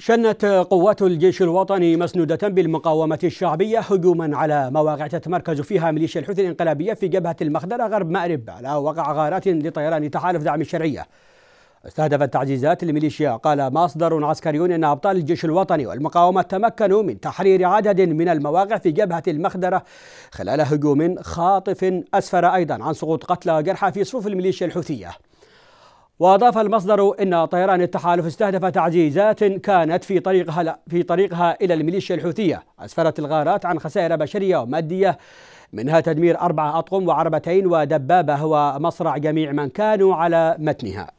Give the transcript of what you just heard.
شنت قوات الجيش الوطني مسنودة بالمقاومة الشعبية هجوما على مواقع تتمركز فيها ميليشيا الحوثي الانقلابية في جبهة المخدرة غرب مأرب على وقع غارات لطيران تحالف دعم الشرعية استهدفت تعزيزات الميليشيا قال مصدر عسكري ان ابطال الجيش الوطني والمقاومه تمكنوا من تحرير عدد من المواقع في جبهه المخدره خلال هجوم خاطف اسفر ايضا عن سقوط قتلى وجرحى في صفوف الميليشيا الحوثيه. وأضاف المصدر أن طيران التحالف استهدف تعزيزات كانت في طريقها في طريقها إلى الميليشيا الحوثية أسفرت الغارات عن خسائر بشرية ومادية منها تدمير أربعة أطقم وعربتين ودبابة ومصرع جميع من كانوا على متنها